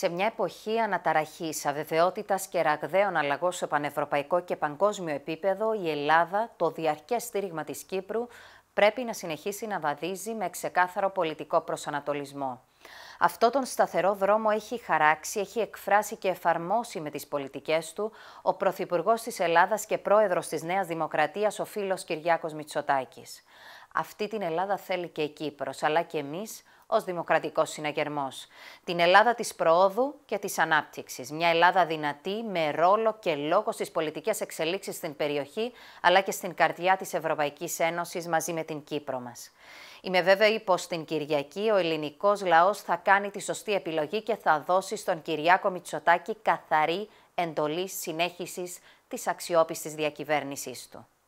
Σε μια εποχή αναταραχής, αβεβαιότητας και ραγδαίων αλλαγών σε πανευρωπαϊκό και παγκόσμιο επίπεδο, η Ελλάδα, το διαρκές στήριγμα της Κύπρου, πρέπει να συνεχίσει να βαδίζει με ξεκάθαρο πολιτικό προσανατολισμό. Αυτό τον σταθερό δρόμο έχει χαράξει, έχει εκφράσει και εφαρμόσει με τις πολιτικές του ο Πρωθυπουργός της Ελλάδας και Πρόεδρος της Νέας Δημοκρατίας, ο φίλος Κυριάκος Μητσοτάκης. Αυτή την Ελλάδα θέλει και η Κύπρος, αλλά και εμείς ως δημοκρατικός συναγερμός. Την Ελλάδα της προόδου και της ανάπτυξης. Μια Ελλάδα δυνατή με ρόλο και λόγο στις πολιτικές εξελίξεις στην περιοχή, αλλά και στην καρδιά της Ευρωπαϊκής Ένωσης μαζί με την Κύπρο μας. Είμαι βέβαιη πως την Κυριακή ο ελληνικός λαός θα κάνει τη σωστή επιλογή και θα δώσει στον Κυριάκο Μητσοτάκη καθαρή εντολή συνέχισης της αξιόπιστης διακυβέρνησής του.